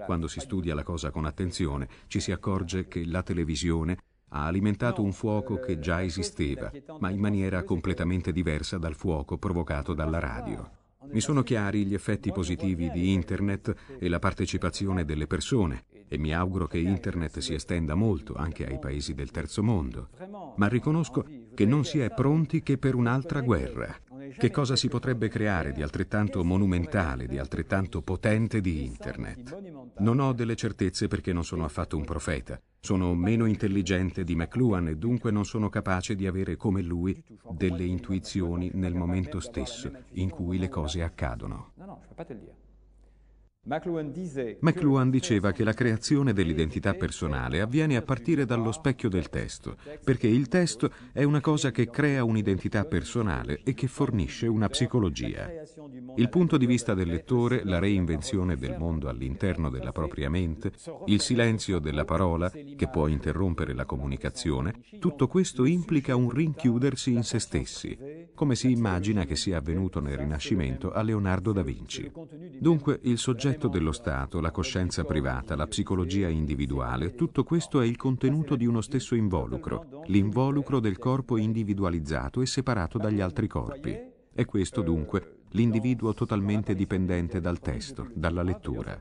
Quando si studia la cosa con attenzione, ci si accorge che la televisione ha alimentato un fuoco che già esisteva, ma in maniera completamente diversa dal fuoco provocato dalla radio. Mi sono chiari gli effetti positivi di Internet e la partecipazione delle persone e mi auguro che Internet si estenda molto anche ai paesi del terzo mondo, ma riconosco che non si è pronti che per un'altra guerra. Che cosa si potrebbe creare di altrettanto monumentale, di altrettanto potente di Internet? Non ho delle certezze perché non sono affatto un profeta. Sono meno intelligente di McLuhan e dunque non sono capace di avere come lui delle intuizioni nel momento stesso in cui le cose accadono. No, no, je peux pas te le dire. McLuhan diceva che la creazione dell'identità personale avviene a partire dallo specchio del testo, perché il testo è una cosa che crea un'identità personale e che fornisce una psicologia. Il punto di vista del lettore, la reinvenzione del mondo all'interno della propria mente, il silenzio della parola che può interrompere la comunicazione, tutto questo implica un rinchiudersi in se stessi, come si immagina che sia avvenuto nel Rinascimento a Leonardo da Vinci. Dunque il soggetto concetto dello Stato, la coscienza privata, la psicologia individuale, tutto questo è il contenuto di uno stesso involucro, l'involucro del corpo individualizzato e separato dagli altri corpi. È questo dunque l'individuo totalmente dipendente dal testo, dalla lettura.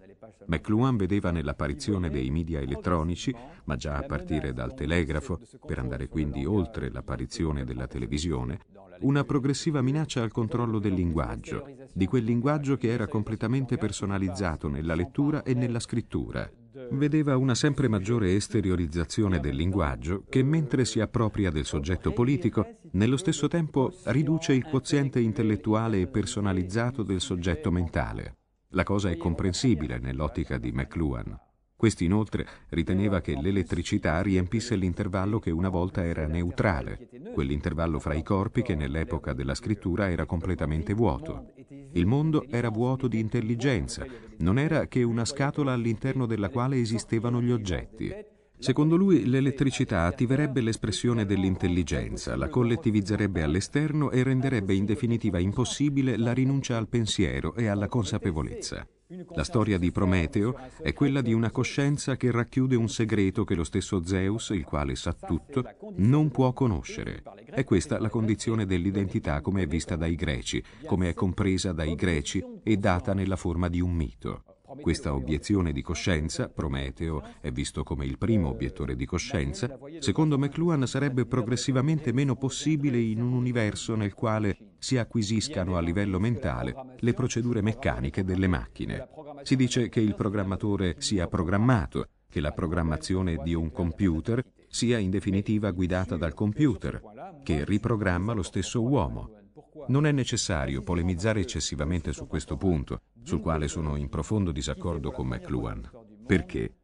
McLuhan vedeva nell'apparizione dei media elettronici, ma già a partire dal telegrafo, per andare quindi oltre l'apparizione della televisione, una progressiva minaccia al controllo del linguaggio, di quel linguaggio che era completamente personalizzato nella lettura e nella scrittura. Vedeva una sempre maggiore esteriorizzazione del linguaggio che, mentre si appropria del soggetto politico, nello stesso tempo riduce il quoziente intellettuale e personalizzato del soggetto mentale. La cosa è comprensibile nell'ottica di McLuhan. Questi inoltre riteneva che l'elettricità riempisse l'intervallo che una volta era neutrale, quell'intervallo fra i corpi che nell'epoca della scrittura era completamente vuoto. Il mondo era vuoto di intelligenza, non era che una scatola all'interno della quale esistevano gli oggetti. Secondo lui l'elettricità attiverebbe l'espressione dell'intelligenza, la collettivizzerebbe all'esterno e renderebbe in definitiva impossibile la rinuncia al pensiero e alla consapevolezza. La storia di Prometeo è quella di una coscienza che racchiude un segreto che lo stesso Zeus, il quale sa tutto, non può conoscere. È questa la condizione dell'identità come è vista dai greci, come è compresa dai greci e data nella forma di un mito. Questa obiezione di coscienza, Prometeo è visto come il primo obiettore di coscienza, secondo McLuhan sarebbe progressivamente meno possibile in un universo nel quale si acquisiscano a livello mentale le procedure meccaniche delle macchine. Si dice che il programmatore sia programmato, che la programmazione di un computer sia in definitiva guidata dal computer, che riprogramma lo stesso uomo. Non è necessario polemizzare eccessivamente su questo punto, sul quale sono in profondo disaccordo con McLuhan. Perché?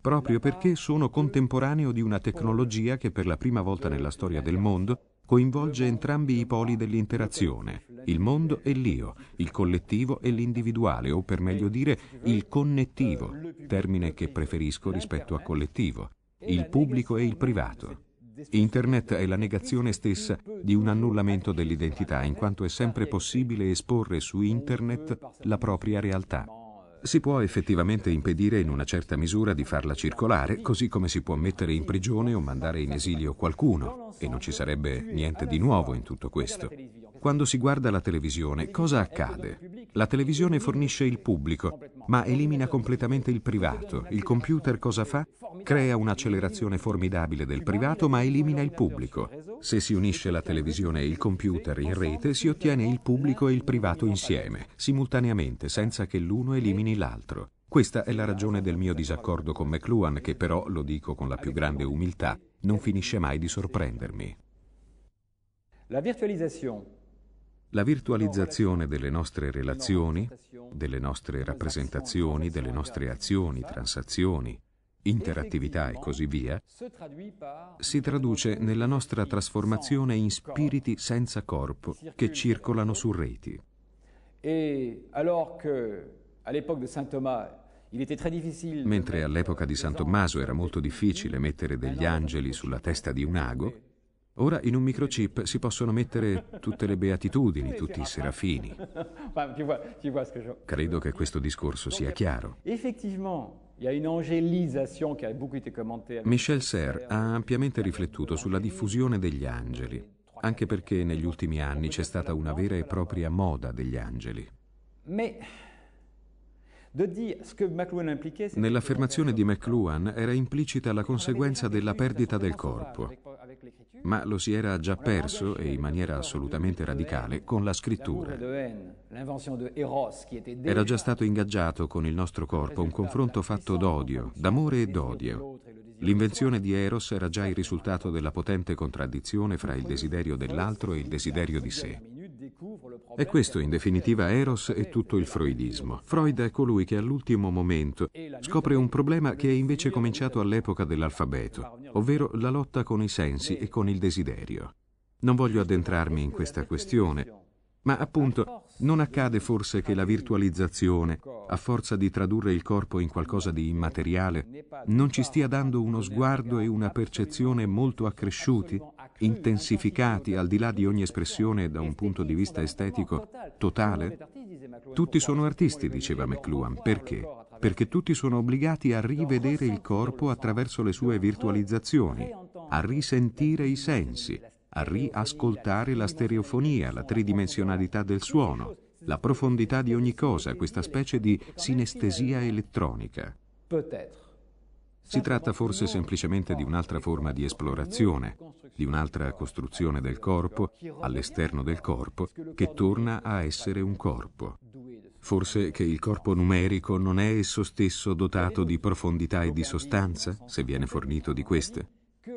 Proprio perché sono contemporaneo di una tecnologia che per la prima volta nella storia del mondo coinvolge entrambi i poli dell'interazione, il mondo e l'io, il collettivo e l'individuale, o per meglio dire il connettivo, termine che preferisco rispetto a collettivo, il pubblico e il privato. Internet è la negazione stessa di un annullamento dell'identità, in quanto è sempre possibile esporre su Internet la propria realtà. Si può effettivamente impedire in una certa misura di farla circolare, così come si può mettere in prigione o mandare in esilio qualcuno, e non ci sarebbe niente di nuovo in tutto questo. Quando si guarda la televisione, cosa accade? La televisione fornisce il pubblico, ma elimina completamente il privato. Il computer cosa fa? Crea un'accelerazione formidabile del privato, ma elimina il pubblico. Se si unisce la televisione e il computer in rete, si ottiene il pubblico e il privato insieme, simultaneamente, senza che l'uno elimini l'altro. Questa è la ragione del mio disaccordo con McLuhan, che però, lo dico con la più grande umiltà, non finisce mai di sorprendermi. La virtualizzazione la virtualizzazione delle nostre relazioni, delle nostre rappresentazioni, delle nostre azioni, transazioni, interattività e così via, si traduce nella nostra trasformazione in spiriti senza corpo che circolano su reti. E alors che all'epoca di Saint Thomas Mentre all'epoca di San Tommaso era molto difficile mettere degli angeli sulla testa di un ago, Ora in un microchip si possono mettere tutte le beatitudini, tutti i serafini. <laughs> Credo che questo discorso sia chiaro. Michel Serre ha ampiamente riflettuto sulla diffusione degli angeli, anche perché negli ultimi anni c'è stata una vera e propria moda degli angeli. Nell'affermazione di McLuhan era implicita la conseguenza della perdita del corpo ma lo si era già perso e in maniera assolutamente radicale con la scrittura. Era già stato ingaggiato con il nostro corpo un confronto fatto d'odio, d'amore e d'odio. L'invenzione di Eros era già il risultato della potente contraddizione fra il desiderio dell'altro e il desiderio di sé. E questo in definitiva Eros e tutto il freudismo. Freud è colui che all'ultimo momento scopre un problema che è invece cominciato all'epoca dell'alfabeto, ovvero la lotta con i sensi e con il desiderio. Non voglio addentrarmi in questa questione, ma appunto non accade forse che la virtualizzazione, a forza di tradurre il corpo in qualcosa di immateriale, non ci stia dando uno sguardo e una percezione molto accresciuti? intensificati al di là di ogni espressione da un punto di vista estetico totale? Tutti sono artisti, diceva McLuhan. Perché? Perché tutti sono obbligati a rivedere il corpo attraverso le sue virtualizzazioni, a risentire i sensi, a riascoltare la stereofonia, la tridimensionalità del suono, la profondità di ogni cosa, questa specie di sinestesia elettronica. Peut-être. Si tratta forse semplicemente di un'altra forma di esplorazione, di un'altra costruzione del corpo, all'esterno del corpo, che torna a essere un corpo. Forse che il corpo numerico non è esso stesso dotato di profondità e di sostanza, se viene fornito di queste?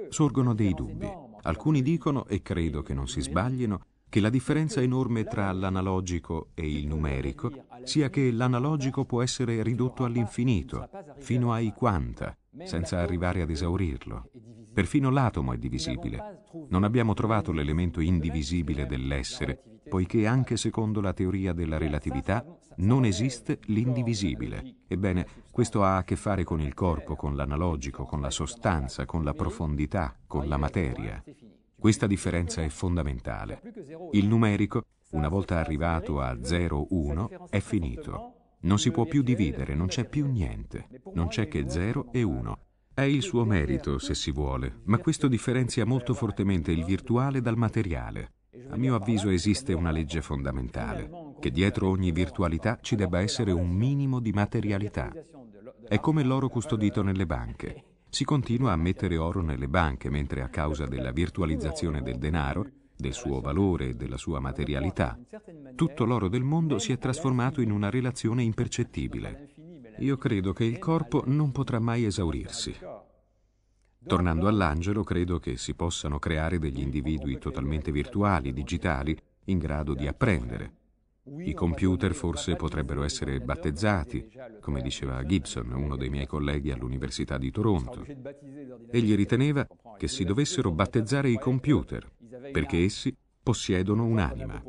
Sorgono dei dubbi. Alcuni dicono, e credo che non si sbaglino, che la differenza enorme tra l'analogico e il numerico sia che l'analogico può essere ridotto all'infinito, fino ai quanta, senza arrivare ad esaurirlo. Perfino l'atomo è divisibile. Non abbiamo trovato l'elemento indivisibile dell'essere, poiché anche secondo la teoria della relatività non esiste l'indivisibile. Ebbene, questo ha a che fare con il corpo, con l'analogico, con la sostanza, con la profondità, con la materia. Questa differenza è fondamentale. Il numerico, una volta arrivato a 0,1, è finito. Non si può più dividere, non c'è più niente, non c'è che 0 e 1. È il suo merito, se si vuole, ma questo differenzia molto fortemente il virtuale dal materiale. A mio avviso esiste una legge fondamentale, che dietro ogni virtualità ci debba essere un minimo di materialità. È come l'oro custodito nelle banche. Si continua a mettere oro nelle banche, mentre a causa della virtualizzazione del denaro del suo valore e della sua materialità, tutto l'oro del mondo si è trasformato in una relazione impercettibile. Io credo che il corpo non potrà mai esaurirsi. Tornando all'angelo, credo che si possano creare degli individui totalmente virtuali, digitali, in grado di apprendere. I computer forse potrebbero essere battezzati, come diceva Gibson, uno dei miei colleghi all'Università di Toronto. Egli riteneva che si dovessero battezzare i computer, perché essi possiedono un'anima.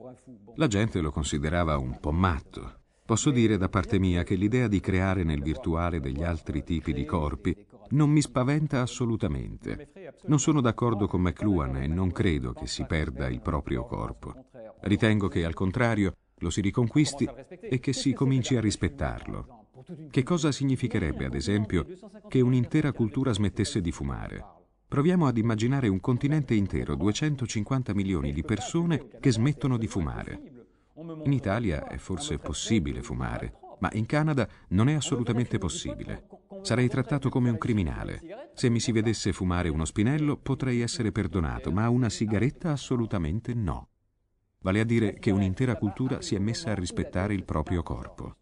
La gente lo considerava un po' matto. Posso dire da parte mia che l'idea di creare nel virtuale degli altri tipi di corpi non mi spaventa assolutamente. Non sono d'accordo con McLuhan e non credo che si perda il proprio corpo. Ritengo che al contrario lo si riconquisti e che si cominci a rispettarlo. Che cosa significherebbe, ad esempio, che un'intera cultura smettesse di fumare? Proviamo ad immaginare un continente intero, 250 milioni di persone che smettono di fumare. In Italia è forse possibile fumare, ma in Canada non è assolutamente possibile. Sarei trattato come un criminale. Se mi si vedesse fumare uno spinello potrei essere perdonato, ma una sigaretta assolutamente no. Vale a dire che un'intera cultura si è messa a rispettare il proprio corpo.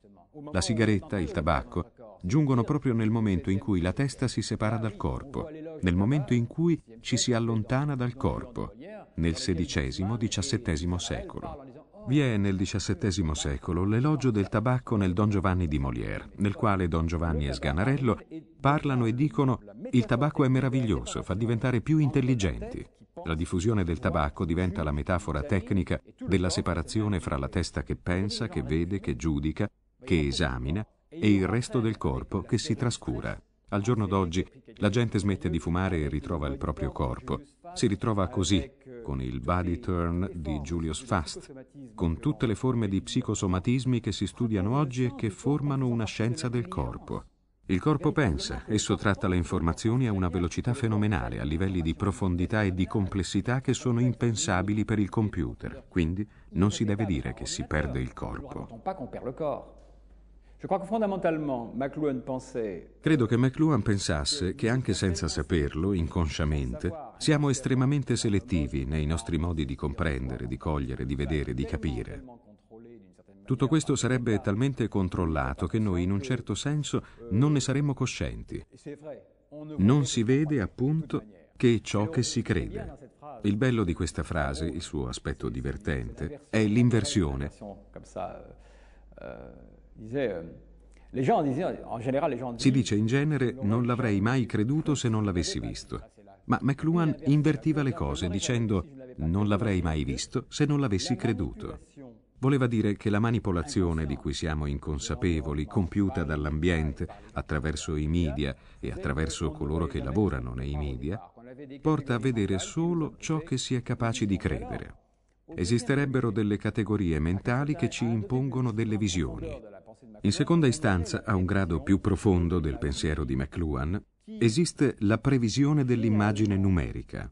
La sigaretta, il tabacco, giungono proprio nel momento in cui la testa si separa dal corpo, nel momento in cui ci si allontana dal corpo, nel XVI-XVII secolo. Vi è nel XVII secolo l'elogio del tabacco nel Don Giovanni di Molière, nel quale Don Giovanni e Sganarello parlano e dicono il tabacco è meraviglioso, fa diventare più intelligenti. La diffusione del tabacco diventa la metafora tecnica della separazione fra la testa che pensa, che vede, che giudica, che esamina e il resto del corpo che si trascura. Al giorno d'oggi la gente smette di fumare e ritrova il proprio corpo. Si ritrova così, con il body turn di Julius Fast, con tutte le forme di psicosomatismi che si studiano oggi e che formano una scienza del corpo. Il corpo pensa, esso tratta le informazioni a una velocità fenomenale, a livelli di profondità e di complessità che sono impensabili per il computer. Quindi non si deve dire che si perde il corpo. Credo che McLuhan pensasse che anche senza saperlo, inconsciamente, siamo estremamente selettivi nei nostri modi di comprendere, di cogliere, di vedere, di capire. Tutto questo sarebbe talmente controllato che noi, in un certo senso, non ne saremmo coscienti. Non si vede, appunto, che ciò che si crede. Il bello di questa frase, il suo aspetto divertente, è l'inversione. Euh, si dice in genere non l'avrei mai creduto se non l'avessi eh, visto. Ma McLuhan invertiva le cose dicendo non l'avrei mai visto se non l'avessi creduto. Voleva dire che la manipolazione eh, di cui siamo inconsapevoli, compiuta dall'ambiente attraverso i media e attraverso coloro che lavorano nei media, porta a vedere solo ciò che si è capaci di credere. Esisterebbero delle categorie mentali che ci impongono delle visioni, in seconda istanza, a un grado più profondo del pensiero di McLuhan, esiste la previsione dell'immagine numerica.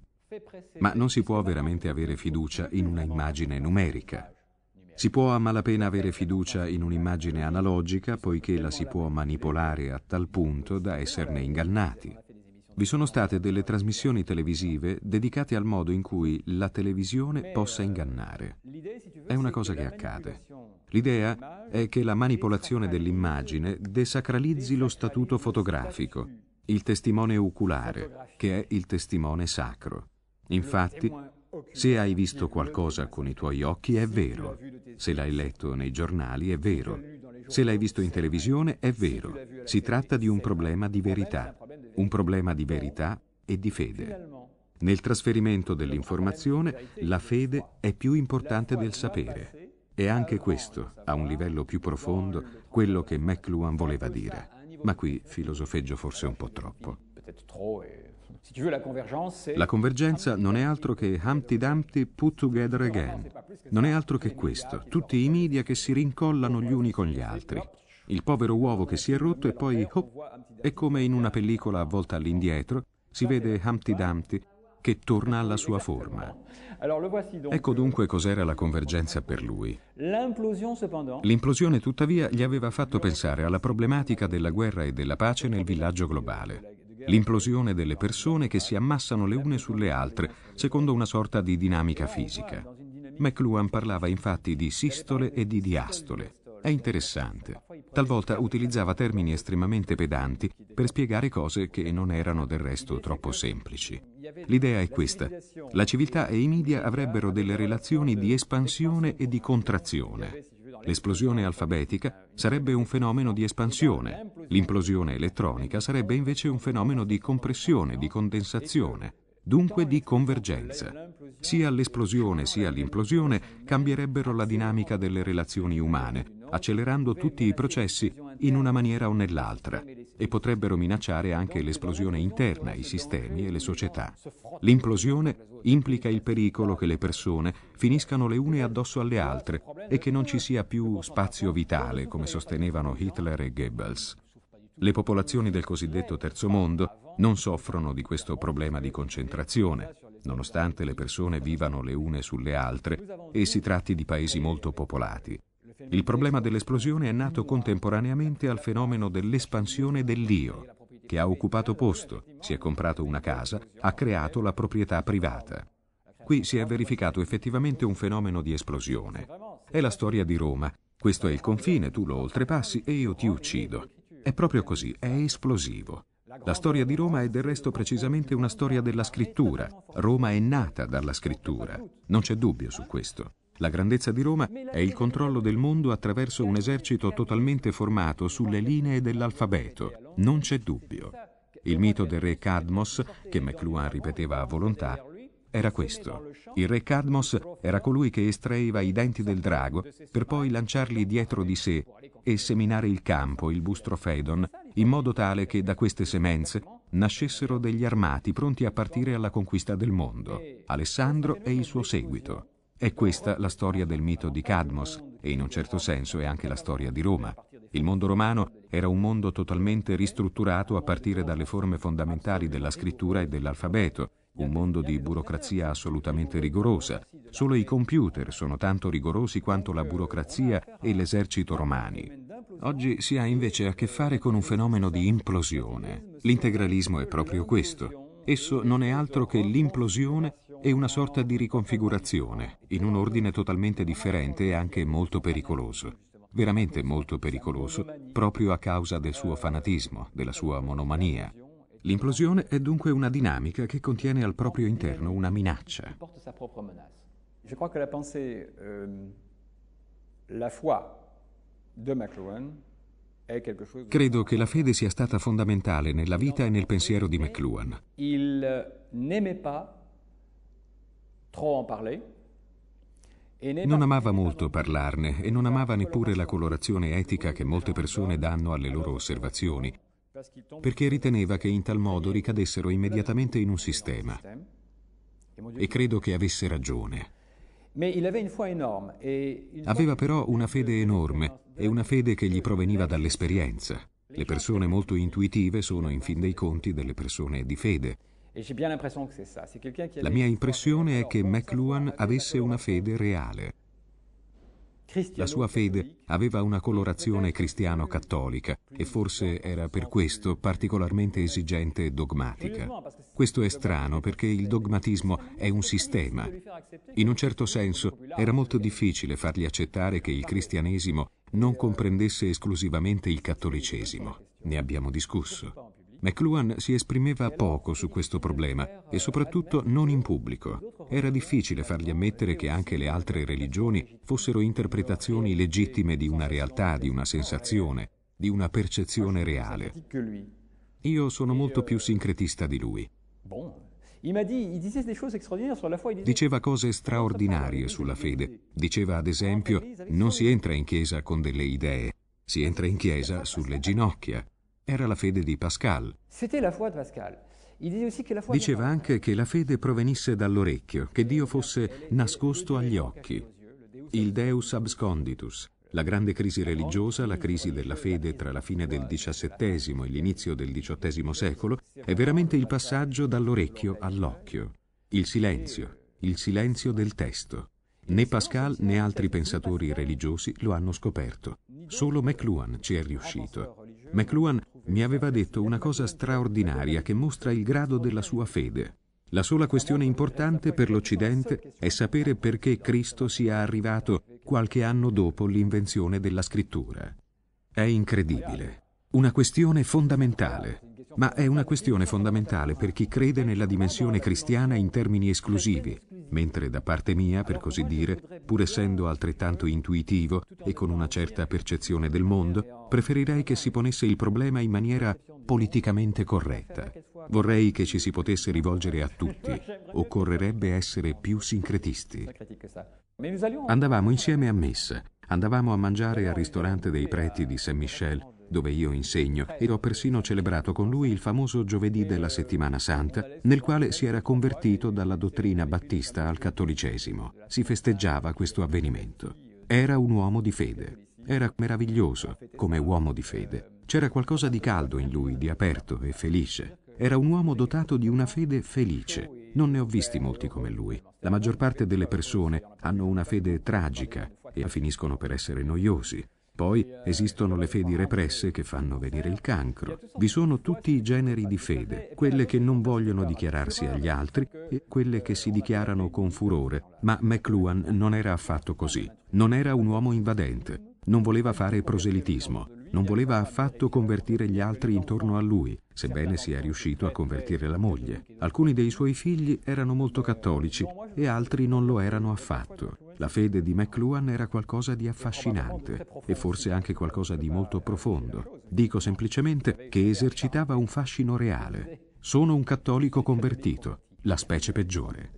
Ma non si può veramente avere fiducia in una immagine numerica. Si può a malapena avere fiducia in un'immagine analogica poiché la si può manipolare a tal punto da esserne ingannati vi sono state delle trasmissioni televisive dedicate al modo in cui la televisione possa eh, ingannare. È una cosa che accade. L'idea è che la manipolazione dell'immagine desacralizzi lo statuto fotografico, il testimone oculare, che è il testimone sacro. Infatti, se hai visto qualcosa con i tuoi occhi è vero, se l'hai letto nei giornali è vero, se l'hai visto in televisione è vero, si tratta di un problema di verità un problema di verità e di fede. Nel trasferimento dell'informazione la fede è più importante del sapere. E anche questo, a un livello più profondo, quello che McLuhan voleva dire. Ma qui filosofeggio forse un po' troppo. La convergenza non è altro che Humpty Dumpty put together again. Non è altro che questo, tutti i media che si rincollano gli uni con gli altri il povero uovo che si è rotto e poi, hop, è come in una pellicola avvolta all'indietro, si vede Humpty Dumpty che torna alla sua forma. Ecco dunque cos'era la convergenza per lui. L'implosione tuttavia gli aveva fatto pensare alla problematica della guerra e della pace nel villaggio globale. L'implosione delle persone che si ammassano le une sulle altre, secondo una sorta di dinamica fisica. McLuhan parlava infatti di sistole e di diastole, è interessante. Talvolta utilizzava termini estremamente pedanti per spiegare cose che non erano del resto troppo semplici. L'idea è questa. La civiltà e i media avrebbero delle relazioni di espansione e di contrazione. L'esplosione alfabetica sarebbe un fenomeno di espansione, l'implosione elettronica sarebbe invece un fenomeno di compressione, di condensazione dunque di convergenza. Sia l'esplosione sia l'implosione cambierebbero la dinamica delle relazioni umane, accelerando tutti i processi in una maniera o nell'altra e potrebbero minacciare anche l'esplosione interna, i sistemi e le società. L'implosione implica il pericolo che le persone finiscano le une addosso alle altre e che non ci sia più spazio vitale, come sostenevano Hitler e Goebbels. Le popolazioni del cosiddetto terzo mondo non soffrono di questo problema di concentrazione, nonostante le persone vivano le une sulle altre e si tratti di paesi molto popolati. Il problema dell'esplosione è nato contemporaneamente al fenomeno dell'espansione dell'io, che ha occupato posto, si è comprato una casa, ha creato la proprietà privata. Qui si è verificato effettivamente un fenomeno di esplosione. È la storia di Roma. Questo è il confine, tu lo oltrepassi e io ti uccido. È proprio così, è esplosivo. La storia di Roma è del resto precisamente una storia della scrittura. Roma è nata dalla scrittura, non c'è dubbio su questo. La grandezza di Roma è il controllo del mondo attraverso un esercito totalmente formato sulle linee dell'alfabeto, non c'è dubbio. Il mito del re Cadmos, che McLuhan ripeteva a volontà, era questo. Il re Cadmos era colui che estraeva i denti del drago per poi lanciarli dietro di sé e seminare il campo, il bustrofedon, in modo tale che da queste semenze nascessero degli armati pronti a partire alla conquista del mondo, Alessandro e il suo seguito. È questa la storia del mito di Cadmos e in un certo senso è anche la storia di Roma. Il mondo romano era un mondo totalmente ristrutturato a partire dalle forme fondamentali della scrittura e dell'alfabeto, un mondo di burocrazia assolutamente rigorosa. Solo i computer sono tanto rigorosi quanto la burocrazia e l'esercito romani. Oggi si ha invece a che fare con un fenomeno di implosione. L'integralismo è proprio questo. Esso non è altro che l'implosione e una sorta di riconfigurazione, in un ordine totalmente differente e anche molto pericoloso veramente molto pericoloso proprio a causa del suo fanatismo, della sua monomania. L'implosione è dunque una dinamica che contiene al proprio interno una minaccia. Euh, Credo che la fede sia stata fondamentale nella vita e nel pensiero di McLuhan. Non amava molto parlarne e non amava neppure la colorazione etica che molte persone danno alle loro osservazioni, perché riteneva che in tal modo ricadessero immediatamente in un sistema. E credo che avesse ragione. Aveva però una fede enorme e una fede che gli proveniva dall'esperienza. Le persone molto intuitive sono in fin dei conti delle persone di fede. La mia impressione è che McLuhan avesse una fede reale. La sua fede aveva una colorazione cristiano-cattolica e forse era per questo particolarmente esigente e dogmatica. Questo è strano perché il dogmatismo è un sistema. In un certo senso era molto difficile fargli accettare che il cristianesimo non comprendesse esclusivamente il cattolicesimo. Ne abbiamo discusso. McLuhan si esprimeva poco su questo problema e soprattutto non in pubblico. Era difficile fargli ammettere che anche le altre religioni fossero interpretazioni legittime di una realtà, di una sensazione, di una percezione reale. Io sono molto più sincretista di lui. Diceva cose straordinarie sulla fede. Diceva ad esempio, non si entra in chiesa con delle idee, si entra in chiesa sulle ginocchia era la fede di Pascal. Diceva anche che la fede provenisse dall'orecchio, che Dio fosse nascosto agli occhi, il Deus absconditus. La grande crisi religiosa, la crisi della fede tra la fine del XVII e l'inizio del XVIII secolo, è veramente il passaggio dall'orecchio all'occhio. Il silenzio, il silenzio del testo. Né Pascal né altri pensatori religiosi lo hanno scoperto. Solo McLuhan ci è riuscito. McLuhan mi aveva detto una cosa straordinaria che mostra il grado della sua fede. La sola questione importante per l'Occidente è sapere perché Cristo sia arrivato qualche anno dopo l'invenzione della scrittura. È incredibile. Una questione fondamentale. Ma è una questione fondamentale per chi crede nella dimensione cristiana in termini esclusivi, mentre da parte mia, per così dire, pur essendo altrettanto intuitivo e con una certa percezione del mondo, preferirei che si ponesse il problema in maniera politicamente corretta. Vorrei che ci si potesse rivolgere a tutti, occorrerebbe essere più sincretisti. Andavamo insieme a messa, andavamo a mangiare al ristorante dei preti di Saint-Michel dove io insegno, e ho persino celebrato con lui il famoso giovedì della settimana santa, nel quale si era convertito dalla dottrina battista al cattolicesimo. Si festeggiava questo avvenimento. Era un uomo di fede. Era meraviglioso come uomo di fede. C'era qualcosa di caldo in lui, di aperto e felice. Era un uomo dotato di una fede felice, non ne ho visti molti come lui. La maggior parte delle persone hanno una fede tragica e finiscono per essere noiosi. Poi esistono le fedi represse che fanno venire il cancro. Vi sono tutti i generi di fede, quelle che non vogliono dichiararsi agli altri e quelle che si dichiarano con furore. Ma McLuhan non era affatto così. Non era un uomo invadente. Non voleva fare proselitismo. Non voleva affatto convertire gli altri intorno a lui, sebbene sia riuscito a convertire la moglie. Alcuni dei suoi figli erano molto cattolici e altri non lo erano affatto. La fede di McLuhan era qualcosa di affascinante e forse anche qualcosa di molto profondo. Dico semplicemente che esercitava un fascino reale. Sono un cattolico convertito, la specie peggiore.